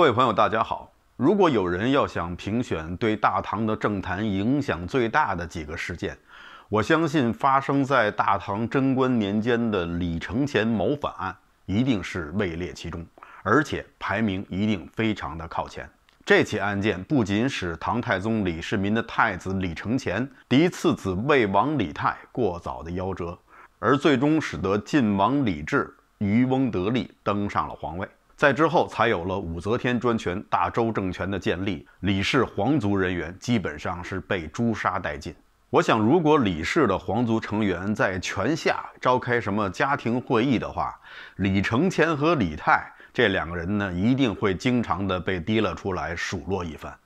各位朋友，大家好。如果有人要想评选对大唐的政坛影响最大的几个事件，我相信发生在大唐贞观年间的李承乾谋反案一定是位列其中，而且排名一定非常的靠前。这起案件不仅使唐太宗李世民的太子李承乾嫡次子魏王李泰过早的夭折，而最终使得晋王李治渔翁得利，登上了皇位。在之后，才有了武则天专权、大周政权的建立。李氏皇族人员基本上是被诛杀殆尽。我想，如果李氏的皇族成员在泉下召开什么家庭会议的话，李承乾和李泰这两个人呢，一定会经常的被提了出来数落一番，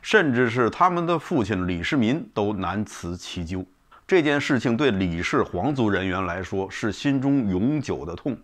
甚至是他们的父亲李世民都难辞其咎。这件事情对李氏皇族人员来说，是心中永久的痛。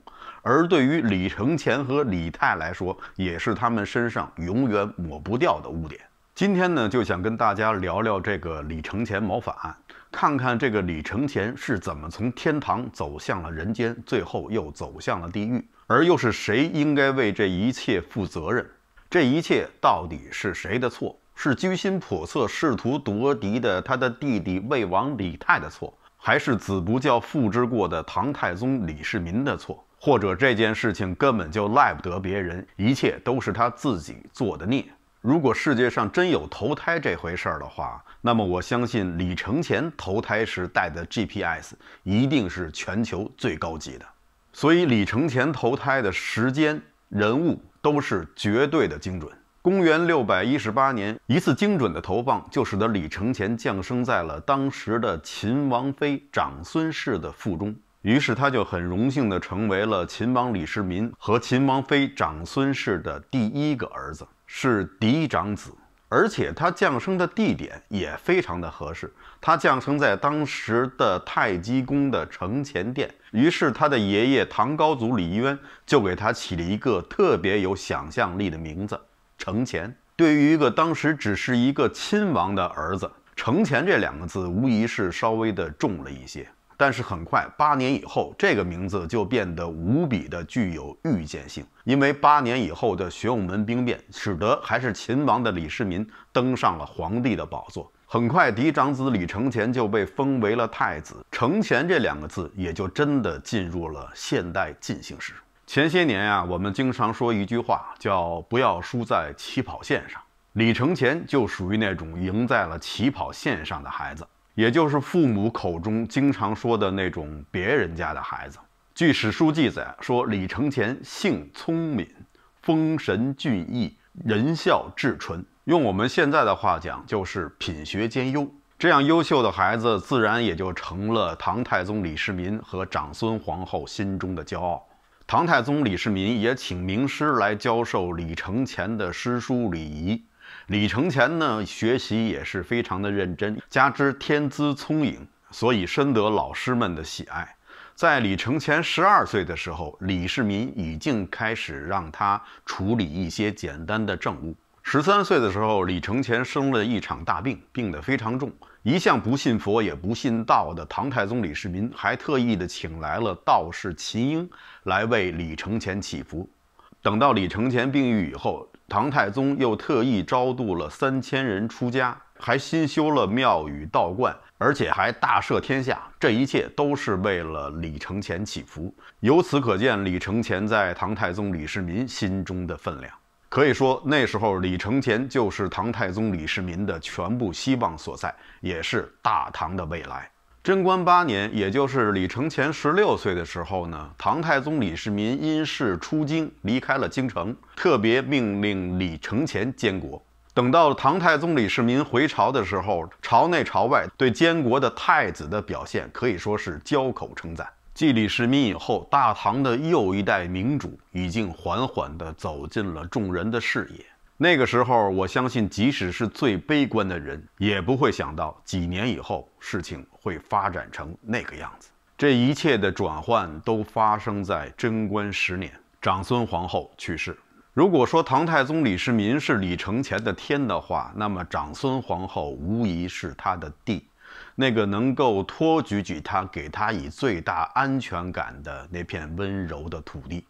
而对于李承乾和李泰来说，也是他们身上永远抹不掉的污点。今天呢，就想跟大家聊聊这个李承乾谋反案，看看这个李承乾是怎么从天堂走向了人间，最后又走向了地狱，而又是谁应该为这一切负责任？这一切到底是谁的错？是居心叵测、试图夺嫡的他的弟弟魏王李泰的错，还是子不教，父之过的唐太宗李世民的错？或者这件事情根本就赖不得别人，一切都是他自己做的孽。如果世界上真有投胎这回事儿的话，那么我相信李承乾投胎时带的 GPS 一定是全球最高级的。所以李承乾投胎的时间、人物都是绝对的精准。公元六百一十八年，一次精准的投放就使得李承乾降生在了当时的秦王妃长孙氏的腹中。于是他就很荣幸地成为了秦王李世民和秦王妃长孙氏的第一个儿子，是嫡长子，而且他降生的地点也非常的合适。他降生在当时的太极宫的承乾殿，于是他的爷爷唐高祖李渊就给他起了一个特别有想象力的名字——承乾。对于一个当时只是一个亲王的儿子，承乾这两个字无疑是稍微的重了一些。但是很快，八年以后，这个名字就变得无比的具有预见性，因为八年以后的玄武门兵变，使得还是秦王的李世民登上了皇帝的宝座。很快，嫡长子李承乾就被封为了太子，承乾这两个字也就真的进入了现代进行时。前些年啊，我们经常说一句话，叫“不要输在起跑线上”，李承乾就属于那种赢在了起跑线上的孩子。也就是父母口中经常说的那种别人家的孩子。据史书记载，说李承乾性聪明，风神俊逸，仁孝至纯。用我们现在的话讲，就是品学兼优。这样优秀的孩子，自然也就成了唐太宗李世民和长孙皇后心中的骄傲。唐太宗李世民也请名师来教授李承乾的诗书礼仪。李承乾呢，学习也是非常的认真，加之天资聪颖，所以深得老师们的喜爱。在李承乾十二岁的时候，李世民已经开始让他处理一些简单的政务。十三岁的时候，李承乾生了一场大病，病得非常重。一向不信佛也不信道的唐太宗李世民，还特意的请来了道士秦英来为李承乾祈福。等到李承乾病愈以后。唐太宗又特意招渡了三千人出家，还新修了庙宇道观，而且还大赦天下。这一切都是为了李承乾祈福。由此可见，李承乾在唐太宗李世民心中的分量，可以说那时候李承乾就是唐太宗李世民的全部希望所在，也是大唐的未来。贞观八年，也就是李承乾十六岁的时候呢，唐太宗李世民因事出京，离开了京城，特别命令李承乾监国。等到唐太宗李世民回朝的时候，朝内朝外对监国的太子的表现可以说是交口称赞。继李世民以后，大唐的又一代明主已经缓缓地走进了众人的视野。那个时候，我相信，即使是最悲观的人，也不会想到几年以后事情会发展成那个样子。这一切的转换都发生在贞观十年，长孙皇后去世。如果说唐太宗李世民是李承乾的天的话，那么长孙皇后无疑是他的地，那个能够托举举他、给他以最大安全感的那片温柔的土地。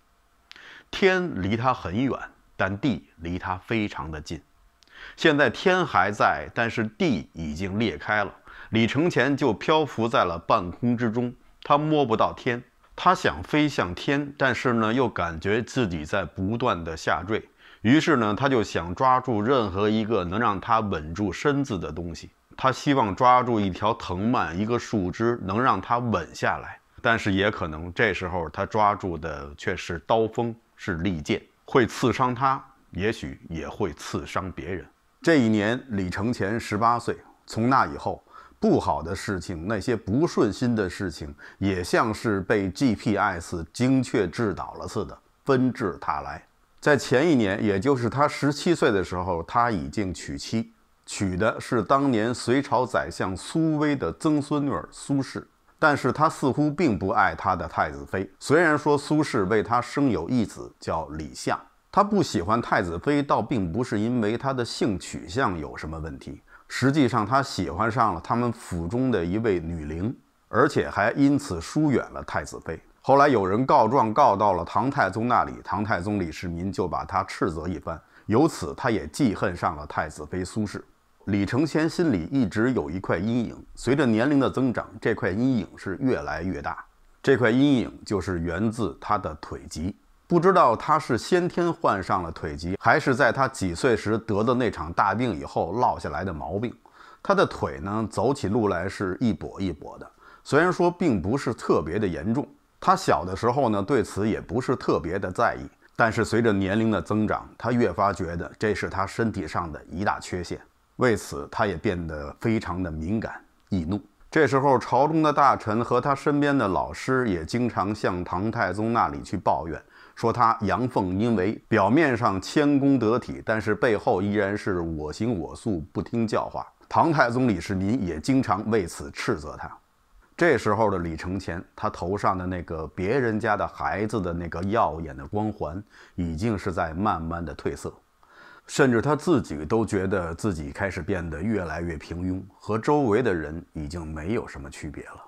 天离他很远。但地离他非常的近，现在天还在，但是地已经裂开了，李承前就漂浮在了半空之中，他摸不到天，他想飞向天，但是呢又感觉自己在不断的下坠，于是呢他就想抓住任何一个能让他稳住身子的东西，他希望抓住一条藤蔓、一个树枝，能让他稳下来，但是也可能这时候他抓住的却是刀锋，是利剑。会刺伤他，也许也会刺伤别人。这一年，李承乾十八岁。从那以后，不好的事情，那些不顺心的事情，也像是被 GPS 精确制导了似的，纷至沓来。在前一年，也就是他十七岁的时候，他已经娶妻，娶的是当年隋朝宰相苏威的曾孙女苏氏。但是他似乎并不爱他的太子妃。虽然说苏轼为他生有一子，叫李相，他不喜欢太子妃，倒并不是因为他的性取向有什么问题。实际上，他喜欢上了他们府中的一位女伶，而且还因此疏远了太子妃。后来有人告状告到了唐太宗那里，唐太宗李世民就把他斥责一番，由此他也记恨上了太子妃苏轼。李承前心里一直有一块阴影，随着年龄的增长，这块阴影是越来越大。这块阴影就是源自他的腿疾，不知道他是先天患上了腿疾，还是在他几岁时得的那场大病以后落下来的毛病。他的腿呢，走起路来是一跛一跛的，虽然说并不是特别的严重，他小的时候呢对此也不是特别的在意，但是随着年龄的增长，他越发觉得这是他身体上的一大缺陷。为此，他也变得非常的敏感易怒。这时候，朝中的大臣和他身边的老师也经常向唐太宗那里去抱怨，说他阳奉阴违，表面上谦恭得体，但是背后依然是我行我素，不听教化。唐太宗李世民也经常为此斥责他。这时候的李承乾，他头上的那个别人家的孩子的那个耀眼的光环，已经是在慢慢的褪色。甚至他自己都觉得自己开始变得越来越平庸，和周围的人已经没有什么区别了。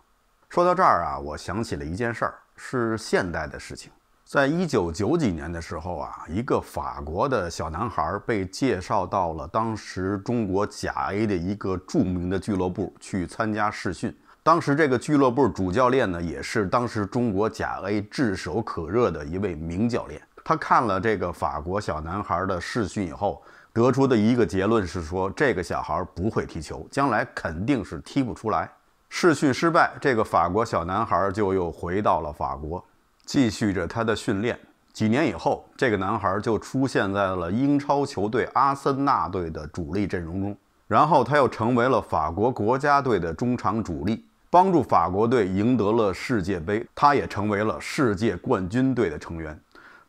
说到这儿啊，我想起了一件事儿，是现代的事情。在一九九几年的时候啊，一个法国的小男孩被介绍到了当时中国甲 A 的一个著名的俱乐部去参加试训。当时这个俱乐部主教练呢，也是当时中国甲 A 炙手可热的一位名教练。他看了这个法国小男孩的试训以后，得出的一个结论是说，这个小孩不会踢球，将来肯定是踢不出来。试训失败，这个法国小男孩就又回到了法国，继续着他的训练。几年以后，这个男孩就出现在了英超球队阿森纳队的主力阵容中，然后他又成为了法国国家队的中场主力，帮助法国队赢得了世界杯，他也成为了世界冠军队的成员。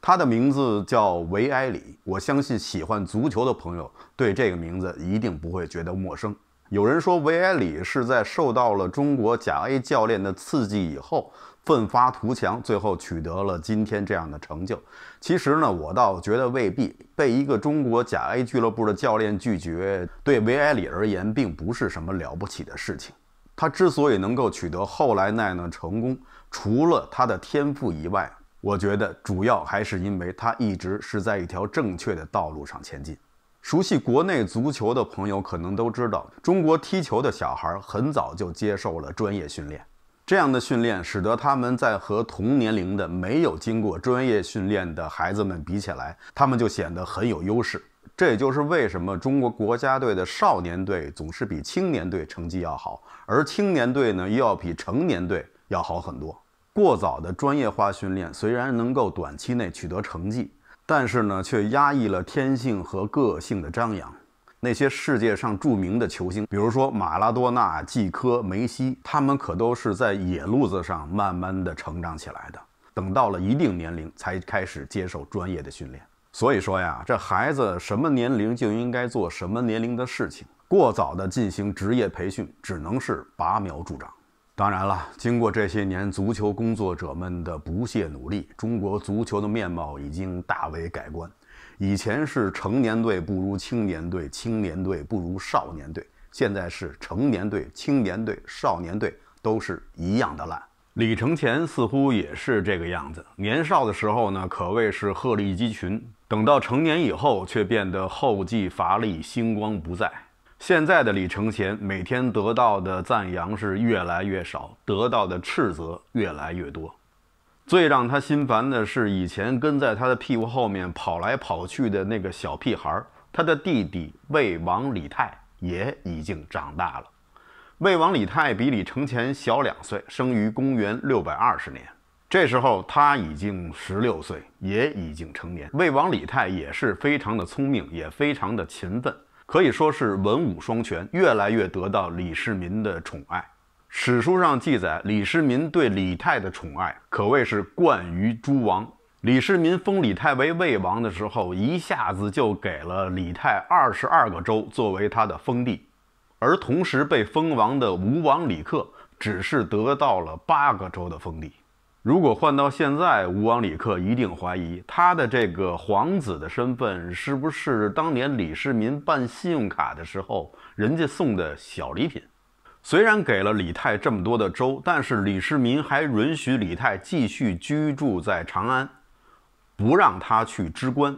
他的名字叫维埃里，我相信喜欢足球的朋友对这个名字一定不会觉得陌生。有人说维埃里是在受到了中国甲 A 教练的刺激以后奋发图强，最后取得了今天这样的成就。其实呢，我倒觉得未必。被一个中国甲 A 俱乐部的教练拒绝，对维埃里而言并不是什么了不起的事情。他之所以能够取得后来那样的成功，除了他的天赋以外。我觉得主要还是因为他一直是在一条正确的道路上前进。熟悉国内足球的朋友可能都知道，中国踢球的小孩很早就接受了专业训练，这样的训练使得他们在和同年龄的没有经过专业训练的孩子们比起来，他们就显得很有优势。这也就是为什么中国国家队的少年队总是比青年队成绩要好，而青年队呢又要比成年队要好很多。过早的专业化训练虽然能够短期内取得成绩，但是呢，却压抑了天性和个性的张扬。那些世界上著名的球星，比如说马拉多纳、季科、梅西，他们可都是在野路子上慢慢的成长起来的，等到了一定年龄才开始接受专业的训练。所以说呀，这孩子什么年龄就应该做什么年龄的事情，过早的进行职业培训，只能是拔苗助长。当然了，经过这些年足球工作者们的不懈努力，中国足球的面貌已经大为改观。以前是成年队不如青年队，青年队不如少年队，现在是成年队、青年队、少年队都是一样的烂。李承前似乎也是这个样子，年少的时候呢，可谓是鹤立鸡群，等到成年以后，却变得后继乏力，星光不再。现在的李承乾每天得到的赞扬是越来越少，得到的斥责越来越多。最让他心烦的是，以前跟在他的屁股后面跑来跑去的那个小屁孩儿，他的弟弟魏王李泰也已经长大了。魏王李泰比李承乾小两岁，生于公元六百二十年，这时候他已经十六岁，也已经成年。魏王李泰也是非常的聪明，也非常的勤奋。可以说是文武双全，越来越得到李世民的宠爱。史书上记载，李世民对李泰的宠爱可谓是冠于诸王。李世民封李泰为魏王的时候，一下子就给了李泰二十二个州作为他的封地，而同时被封王的吴王李克只是得到了八个州的封地。如果换到现在，吴王李克一定怀疑他的这个皇子的身份是不是当年李世民办信用卡的时候人家送的小礼品。虽然给了李泰这么多的粥，但是李世民还允许李泰继续居住在长安，不让他去知官。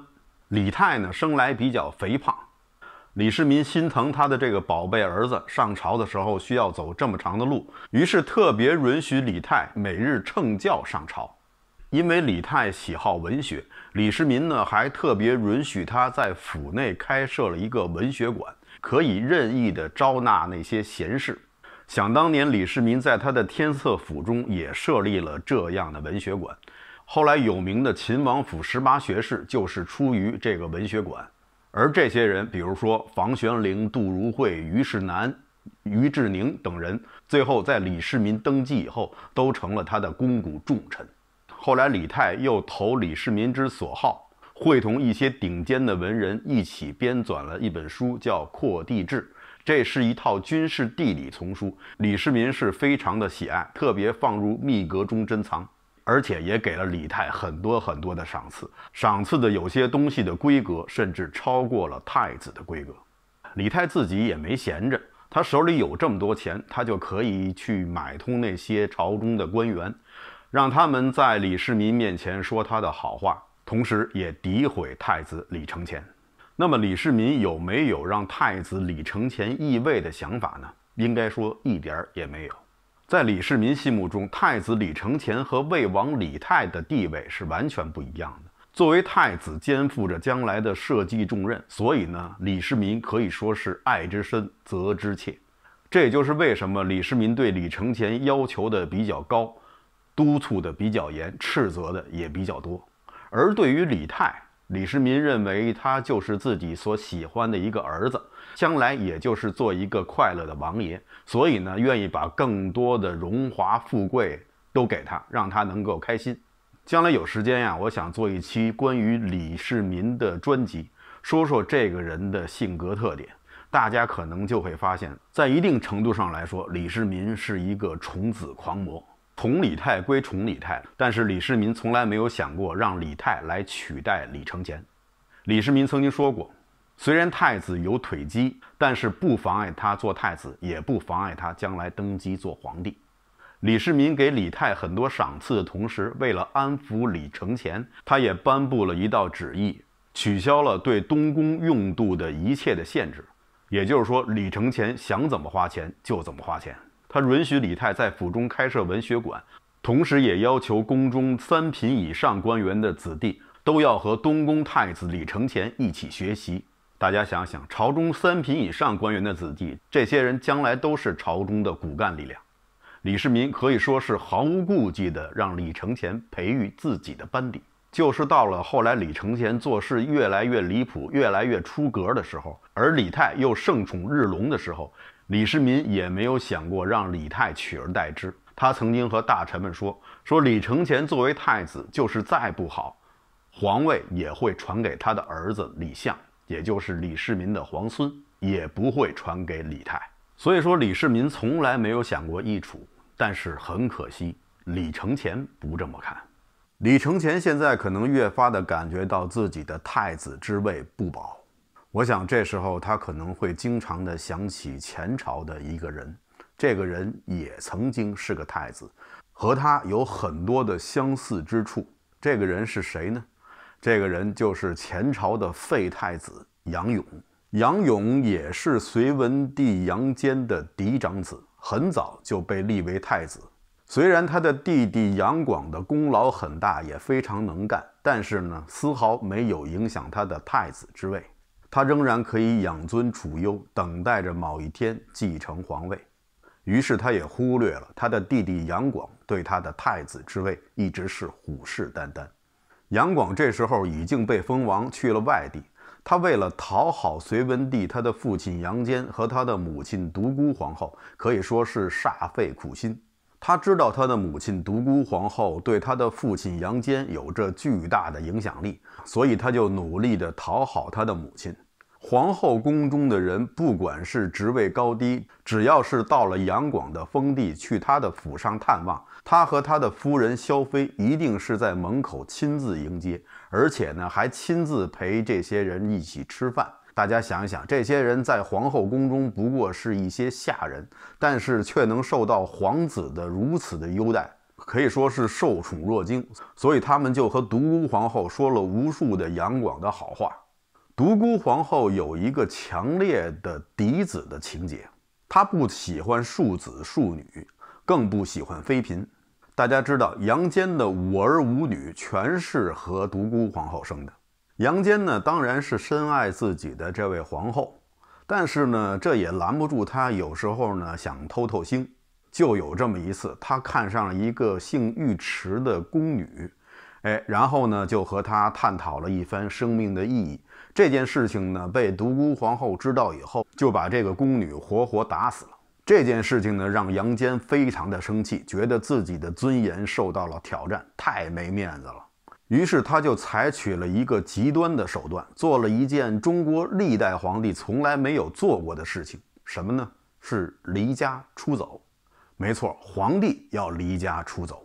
李泰呢，生来比较肥胖。李世民心疼他的这个宝贝儿子，上朝的时候需要走这么长的路，于是特别允许李泰每日乘轿上朝。因为李泰喜好文学，李世民呢还特别允许他在府内开设了一个文学馆，可以任意的招纳那些贤士。想当年，李世民在他的天策府中也设立了这样的文学馆，后来有名的秦王府十八学士就是出于这个文学馆。而这些人，比如说房玄龄、杜如晦、虞世南、于志宁等人，最后在李世民登基以后，都成了他的肱骨重臣。后来李泰又投李世民之所好，会同一些顶尖的文人一起编纂了一本书，叫《扩地志》，这是一套军事地理丛书。李世民是非常的喜爱，特别放入密阁中珍藏。而且也给了李泰很多很多的赏赐，赏赐的有些东西的规格甚至超过了太子的规格。李泰自己也没闲着，他手里有这么多钱，他就可以去买通那些朝中的官员，让他们在李世民面前说他的好话，同时也诋毁太子李承乾。那么李世民有没有让太子李承乾易位的想法呢？应该说一点也没有。在李世民心目中，太子李承乾和魏王李泰的地位是完全不一样的。作为太子，肩负着将来的社稷重任，所以呢，李世民可以说是爱之深，责之切。这也就是为什么李世民对李承乾要求的比较高，督促的比较严，斥责的也比较多。而对于李泰，李世民认为他就是自己所喜欢的一个儿子。将来也就是做一个快乐的王爷，所以呢，愿意把更多的荣华富贵都给他，让他能够开心。将来有时间呀，我想做一期关于李世民的专辑，说说这个人的性格特点。大家可能就会发现，在一定程度上来说，李世民是一个宠子狂魔，宠李泰归宠李泰，但是李世民从来没有想过让李泰来取代李承乾。李世民曾经说过。虽然太子有腿疾，但是不妨碍他做太子，也不妨碍他将来登基做皇帝。李世民给李泰很多赏赐的同时，为了安抚李承乾，他也颁布了一道旨意，取消了对东宫用度的一切的限制。也就是说，李承乾想怎么花钱就怎么花钱。他允许李泰在府中开设文学馆，同时也要求宫中三品以上官员的子弟都要和东宫太子李承乾一起学习。大家想想，朝中三品以上官员的子弟，这些人将来都是朝中的骨干力量。李世民可以说是毫无顾忌地让李承乾培育自己的班底。就是到了后来李承乾做事越来越离谱、越来越出格的时候，而李泰又盛宠日隆的时候，李世民也没有想过让李泰取而代之。他曾经和大臣们说：“说李承乾作为太子，就是再不好，皇位也会传给他的儿子李相。”也就是李世民的皇孙，也不会传给李泰。所以说，李世民从来没有想过易楚，但是很可惜，李承乾不这么看。李承乾现在可能越发的感觉到自己的太子之位不保，我想这时候他可能会经常的想起前朝的一个人，这个人也曾经是个太子，和他有很多的相似之处。这个人是谁呢？这个人就是前朝的废太子杨勇，杨勇也是隋文帝杨坚的嫡长子，很早就被立为太子。虽然他的弟弟杨广的功劳很大，也非常能干，但是呢，丝毫没有影响他的太子之位，他仍然可以养尊处优，等待着某一天继承皇位。于是，他也忽略了他的弟弟杨广对他的太子之位一直是虎视眈眈。杨广这时候已经被封王，去了外地。他为了讨好隋文帝，他的父亲杨坚和他的母亲独孤皇后，可以说是煞费苦心。他知道他的母亲独孤皇后对他的父亲杨坚有着巨大的影响力，所以他就努力的讨好他的母亲。皇后宫中的人，不管是职位高低，只要是到了杨广的封地，去他的府上探望，他和他的夫人萧妃一定是在门口亲自迎接，而且呢，还亲自陪这些人一起吃饭。大家想一想，这些人在皇后宫中不过是一些下人，但是却能受到皇子的如此的优待，可以说是受宠若惊。所以他们就和独孤皇后说了无数的杨广的好话。独孤皇后有一个强烈的嫡子的情结，她不喜欢庶子庶女，更不喜欢妃嫔。大家知道，杨坚的五儿五女全是和独孤皇后生的。杨坚呢，当然是深爱自己的这位皇后，但是呢，这也拦不住他。有时候呢，想偷偷腥，就有这么一次，他看上了一个姓尉迟的宫女，哎，然后呢，就和她探讨了一番生命的意义。这件事情呢，被独孤皇后知道以后，就把这个宫女活活打死了。这件事情呢，让杨坚非常的生气，觉得自己的尊严受到了挑战，太没面子了。于是他就采取了一个极端的手段，做了一件中国历代皇帝从来没有做过的事情，什么呢？是离家出走。没错，皇帝要离家出走。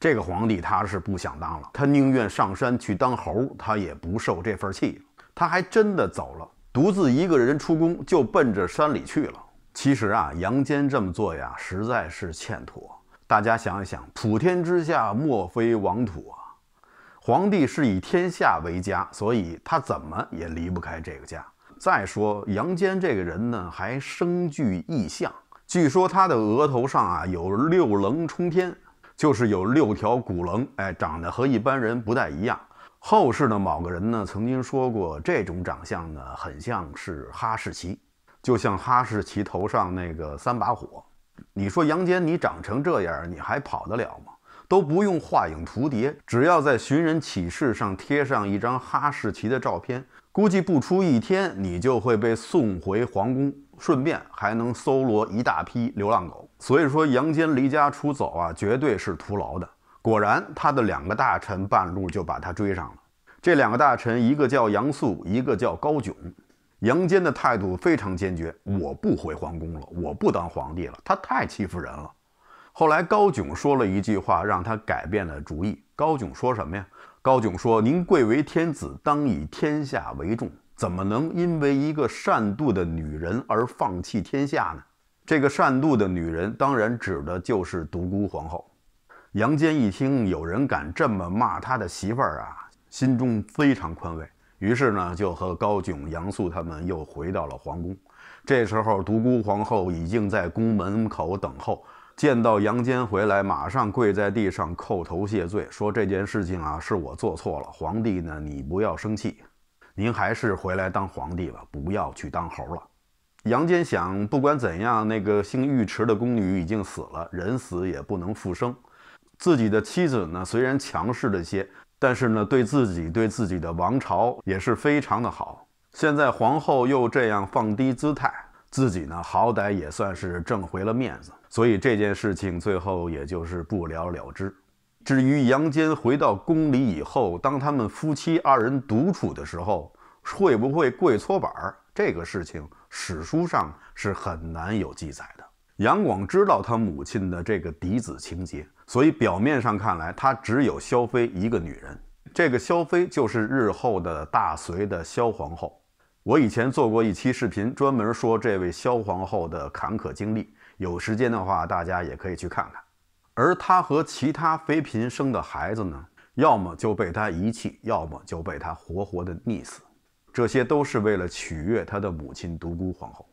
这个皇帝他是不想当了，他宁愿上山去当猴，他也不受这份气。他还真的走了，独自一个人出宫，就奔着山里去了。其实啊，杨坚这么做呀，实在是欠妥。大家想一想，普天之下莫非王土啊？皇帝是以天下为家，所以他怎么也离不开这个家。再说杨坚这个人呢，还生具异象，据说他的额头上啊有六棱冲天。就是有六条骨棱，哎，长得和一般人不太一样。后世的某个人呢，曾经说过，这种长相呢，很像是哈士奇，就像哈士奇头上那个三把火。你说杨坚，你长成这样，你还跑得了吗？都不用画影图碟，只要在寻人启事上贴上一张哈士奇的照片，估计不出一天，你就会被送回皇宫，顺便还能搜罗一大批流浪狗。所以说，杨坚离家出走啊，绝对是徒劳的。果然，他的两个大臣半路就把他追上了。这两个大臣，一个叫杨素，一个叫高炯。杨坚的态度非常坚决：“我不回皇宫了，我不当皇帝了。”他太欺负人了。后来，高炯说了一句话，让他改变了主意。高炯说什么呀？高炯说：“您贵为天子，当以天下为重，怎么能因为一个善妒的女人而放弃天下呢？”这个善妒的女人，当然指的就是独孤皇后。杨坚一听有人敢这么骂他的媳妇儿啊，心中非常宽慰。于是呢，就和高炯、杨素他们又回到了皇宫。这时候，独孤皇后已经在宫门口等候，见到杨坚回来，马上跪在地上叩头谢罪，说：“这件事情啊，是我做错了。皇帝呢，你不要生气，您还是回来当皇帝吧，不要去当猴了。”杨坚想，不管怎样，那个姓尉迟的宫女已经死了，人死也不能复生。自己的妻子呢，虽然强势了些，但是呢，对自己、对自己的王朝也是非常的好。现在皇后又这样放低姿态，自己呢，好歹也算是挣回了面子。所以这件事情最后也就是不了了之。至于杨坚回到宫里以后，当他们夫妻二人独处的时候，会不会跪搓板儿？这个事情史书上是很难有记载的。杨广知道他母亲的这个嫡子情节，所以表面上看来，他只有萧妃一个女人。这个萧妃就是日后的大隋的萧皇后。我以前做过一期视频，专门说这位萧皇后的坎坷经历。有时间的话，大家也可以去看看。而她和其他妃嫔生的孩子呢，要么就被她遗弃，要么就被她活活的溺死。这些都是为了取悦他的母亲独孤皇后。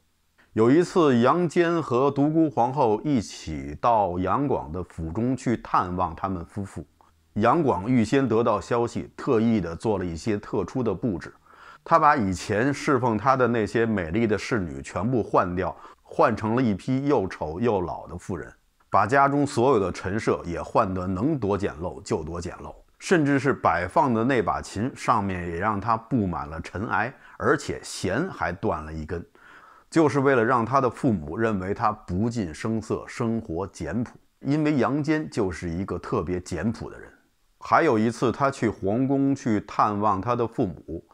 有一次，杨坚和独孤皇后一起到杨广的府中去探望他们夫妇。杨广预先得到消息，特意的做了一些特殊的布置。他把以前侍奉他的那些美丽的侍女全部换掉，换成了一批又丑又老的妇人，把家中所有的陈设也换得能多简陋就多简陋。甚至是摆放的那把琴上面也让他布满了尘埃，而且弦还断了一根，就是为了让他的父母认为他不近声色，生活简朴。因为杨坚就是一个特别简朴的人。还有一次，他去皇宫去探望他的父母，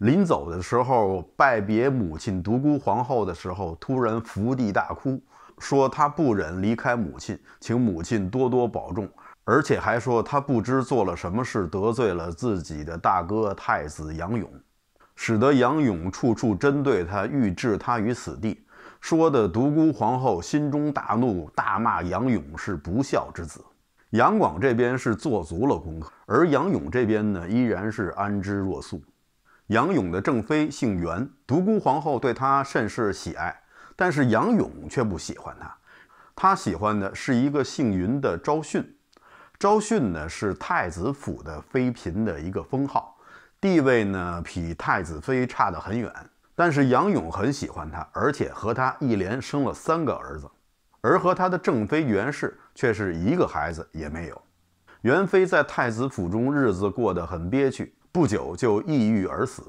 临走的时候拜别母亲独孤皇后的时候，突然伏地大哭，说他不忍离开母亲，请母亲多多保重。而且还说他不知做了什么事得罪了自己的大哥太子杨勇，使得杨勇处处针对他，欲置他于死地。说的独孤皇后心中大怒，大骂杨勇是不孝之子。杨广这边是做足了功课，而杨勇这边呢，依然是安之若素。杨勇的正妃姓袁，独孤皇后对他甚是喜爱，但是杨勇却不喜欢他，他喜欢的是一个姓云的昭训。昭训呢是太子府的妃嫔的一个封号，地位呢比太子妃差得很远。但是杨勇很喜欢她，而且和她一连生了三个儿子，而和他的正妃袁氏却是一个孩子也没有。袁妃在太子府中日子过得很憋屈，不久就抑郁而死。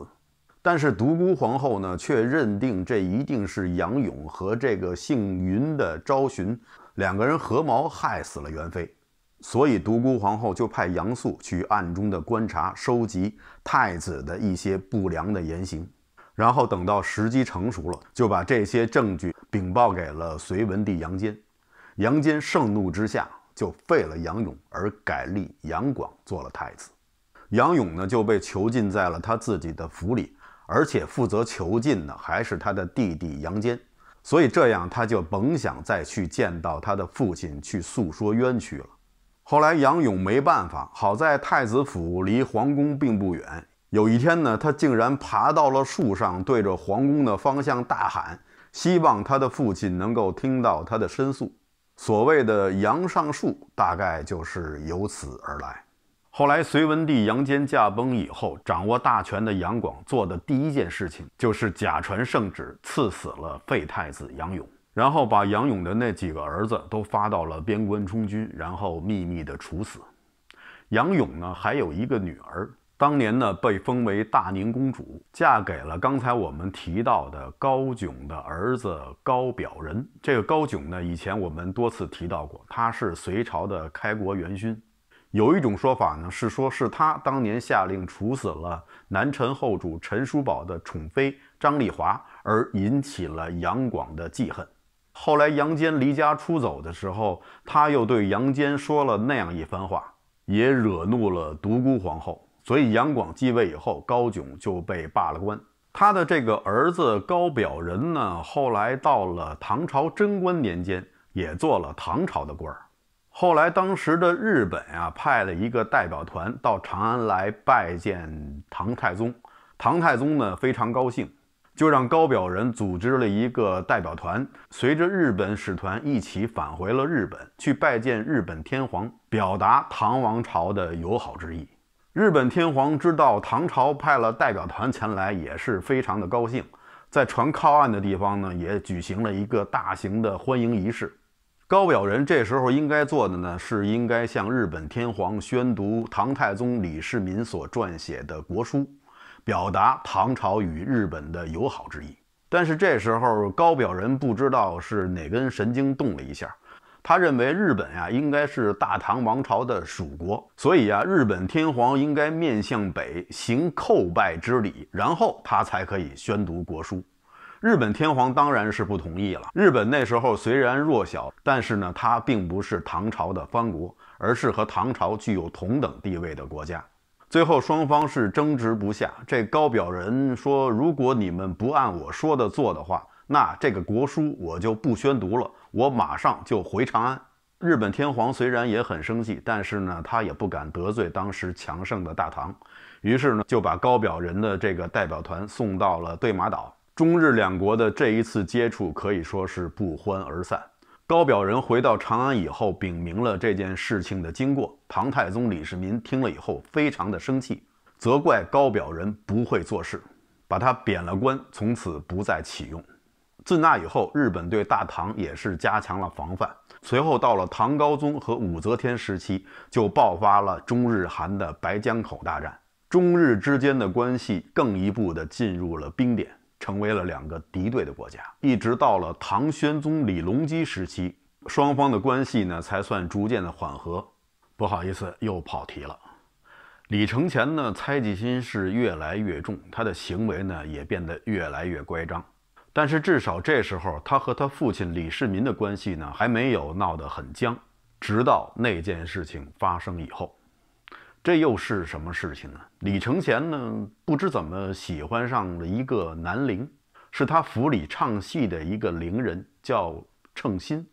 但是独孤皇后呢却认定这一定是杨勇和这个姓云的昭寻两个人合谋害死了袁妃。所以，独孤皇后就派杨素去暗中的观察，收集太子的一些不良的言行，然后等到时机成熟了，就把这些证据禀报给了隋文帝杨坚。杨坚盛怒之下，就废了杨勇，而改立杨广做了太子。杨勇呢，就被囚禁在了他自己的府里，而且负责囚禁的还是他的弟弟杨坚。所以，这样他就甭想再去见到他的父亲，去诉说冤屈了。后来杨勇没办法，好在太子府离皇宫并不远。有一天呢，他竟然爬到了树上，对着皇宫的方向大喊，希望他的父亲能够听到他的申诉。所谓的“杨上树”，大概就是由此而来。后来隋文帝杨坚驾崩以后，掌握大权的杨广做的第一件事情，就是假传圣旨，赐死了废太子杨勇。然后把杨勇的那几个儿子都发到了边关充军，然后秘密的处死。杨勇呢还有一个女儿，当年呢被封为大宁公主，嫁给了刚才我们提到的高炯的儿子高表仁。这个高炯呢，以前我们多次提到过，他是隋朝的开国元勋。有一种说法呢，是说是他当年下令处死了南陈后主陈叔宝的宠妃张丽华，而引起了杨广的记恨。后来杨坚离家出走的时候，他又对杨坚说了那样一番话，也惹怒了独孤皇后。所以杨广继位以后，高炯就被罢了官。他的这个儿子高表仁呢，后来到了唐朝贞观年间，也做了唐朝的官儿。后来当时的日本啊，派了一个代表团到长安来拜见唐太宗，唐太宗呢非常高兴。就让高表人组织了一个代表团，随着日本使团一起返回了日本，去拜见日本天皇，表达唐王朝的友好之意。日本天皇知道唐朝派了代表团前来，也是非常的高兴。在船靠岸的地方呢，也举行了一个大型的欢迎仪式。高表人这时候应该做的呢，是应该向日本天皇宣读唐太宗李世民所撰写的国书。表达唐朝与日本的友好之意，但是这时候高表人不知道是哪根神经动了一下，他认为日本呀应该是大唐王朝的属国，所以啊日本天皇应该面向北行叩拜之礼，然后他才可以宣读国书。日本天皇当然是不同意了。日本那时候虽然弱小，但是呢它并不是唐朝的藩国，而是和唐朝具有同等地位的国家。最后双方是争执不下。这高表人说：“如果你们不按我说的做的话，那这个国书我就不宣读了，我马上就回长安。”日本天皇虽然也很生气，但是呢，他也不敢得罪当时强盛的大唐，于是呢，就把高表人的这个代表团送到了对马岛。中日两国的这一次接触可以说是不欢而散。高表人回到长安以后，禀明了这件事情的经过。唐太宗李世民听了以后，非常的生气，责怪高表人不会做事，把他贬了官，从此不再启用。自那以后，日本对大唐也是加强了防范。随后到了唐高宗和武则天时期，就爆发了中日韩的白江口大战，中日之间的关系更一步的进入了冰点。成为了两个敌对的国家，一直到了唐玄宗李隆基时期，双方的关系呢才算逐渐的缓和。不好意思，又跑题了。李承乾呢，猜忌心是越来越重，他的行为呢也变得越来越乖张。但是至少这时候，他和他父亲李世民的关系呢还没有闹得很僵。直到那件事情发生以后。这又是什么事情呢？李承乾呢，不知怎么喜欢上了一个南伶，是他府里唱戏的一个伶人，叫称心。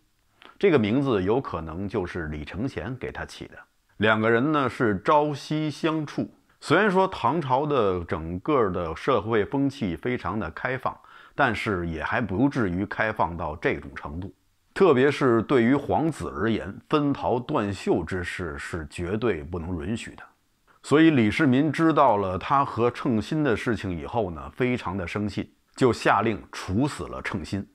这个名字有可能就是李承乾给他起的。两个人呢是朝夕相处。虽然说唐朝的整个的社会风气非常的开放，但是也还不至于开放到这种程度。特别是对于皇子而言，分袍断袖之事是绝对不能允许的。所以李世民知道了他和称心的事情以后呢，非常的生气，就下令处死了称心。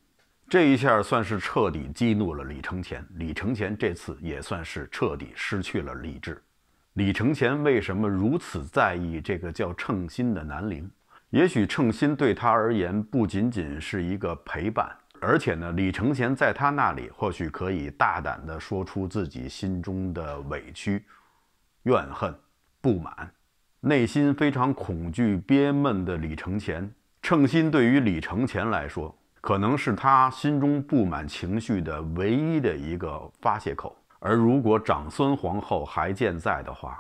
这一下算是彻底激怒了李承乾。李承乾这次也算是彻底失去了理智。李承乾为什么如此在意这个叫称心的南邻？也许称心对他而言不仅仅是一个陪伴。而且呢，李承乾在他那里或许可以大胆地说出自己心中的委屈、怨恨、不满，内心非常恐惧憋闷的李承乾，称心对于李承乾来说，可能是他心中不满情绪的唯一的一个发泄口。而如果长孙皇后还健在的话，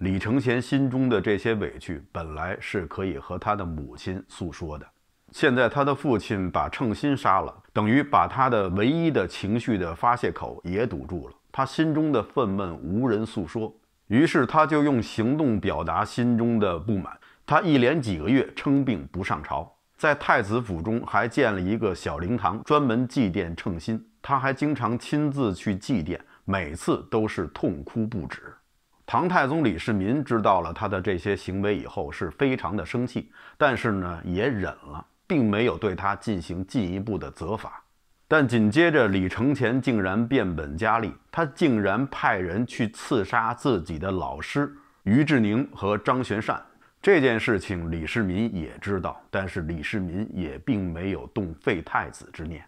李承乾心中的这些委屈本来是可以和他的母亲诉说的。现在他的父亲把称心杀了，等于把他的唯一的情绪的发泄口也堵住了。他心中的愤懑无人诉说，于是他就用行动表达心中的不满。他一连几个月称病不上朝，在太子府中还建了一个小灵堂，专门祭奠称心。他还经常亲自去祭奠，每次都是痛哭不止。唐太宗李世民知道了他的这些行为以后，是非常的生气，但是呢，也忍了。并没有对他进行进一步的责罚，但紧接着李承乾竟然变本加厉，他竟然派人去刺杀自己的老师于志宁和张玄善。这件事情李世民也知道，但是李世民也并没有动废太子之念，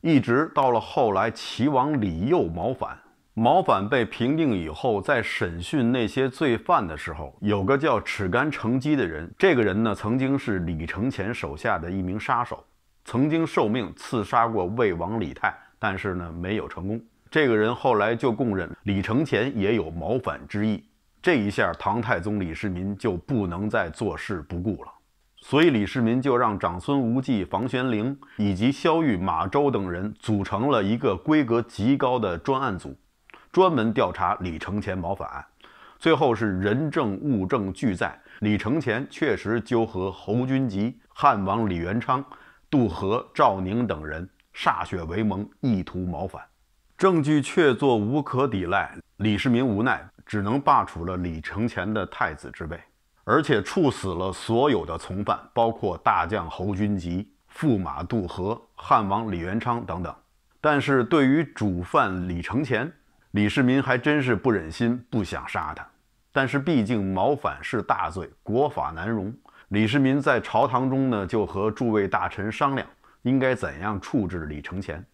一直到了后来齐王李佑谋反。谋反被平定以后，在审讯那些罪犯的时候，有个叫尺干成基的人。这个人呢，曾经是李承乾手下的一名杀手，曾经受命刺杀过魏王李泰，但是呢，没有成功。这个人后来就供认，李承乾也有谋反之意。这一下，唐太宗李世民就不能再坐视不顾了，所以李世民就让长孙无忌、房玄龄以及萧玉、马周等人组成了一个规格极高的专案组。专门调查李承乾谋反案，最后是人证物证俱在，李承乾确实纠合侯君集、汉王李元昌、杜和、赵宁等人歃血为盟，意图谋反，证据确凿无可抵赖。李世民无奈，只能罢黜了李承乾的太子之位，而且处死了所有的从犯，包括大将侯君集、驸马杜和、汉王李元昌等等。但是对于主犯李承乾，李世民还真是不忍心，不想杀他，但是毕竟谋反是大罪，国法难容。李世民在朝堂中呢，就和诸位大臣商量，应该怎样处置李承乾。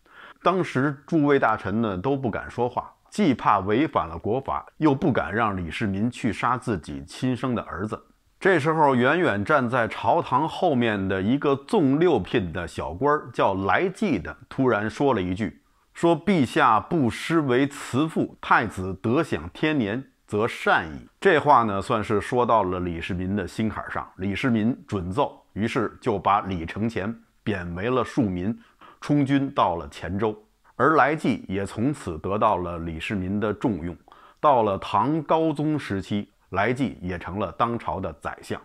当时诸位大臣呢都不敢说话，既怕违反了国法，又不敢让李世民去杀自己亲生的儿子。这时候，远远站在朝堂后面的一个纵六品的小官儿，叫来济的，突然说了一句。说陛下不失为慈父，太子得享天年，则善矣。这话呢，算是说到了李世民的心坎上。李世民准奏，于是就把李承乾贬为了庶民，充军到了黔州。而来济也从此得到了李世民的重用。到了唐高宗时期，来济也成了当朝的宰相。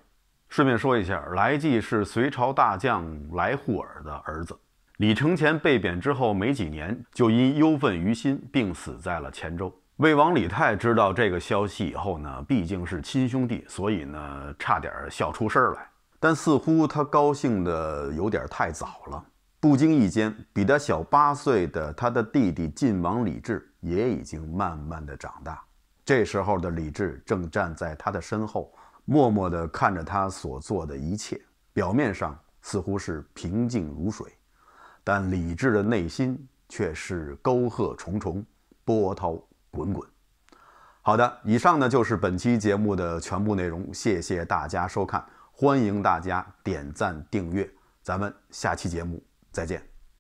顺便说一下，来济是隋朝大将来护尔的儿子。李承乾被贬之后没几年，就因忧愤于心，病死在了黔州。魏王李泰知道这个消息以后呢，毕竟是亲兄弟，所以呢，差点笑出声来。但似乎他高兴的有点太早了。不经意间，比他小八岁的他的弟弟晋王李治也已经慢慢的长大。这时候的李治正站在他的身后，默默地看着他所做的一切。表面上似乎是平静如水。但李治的内心却是沟壑重重，波涛滚滚。好的，以上呢就是本期节目的全部内容，谢谢大家收看，欢迎大家点赞订阅，咱们下期节目再见。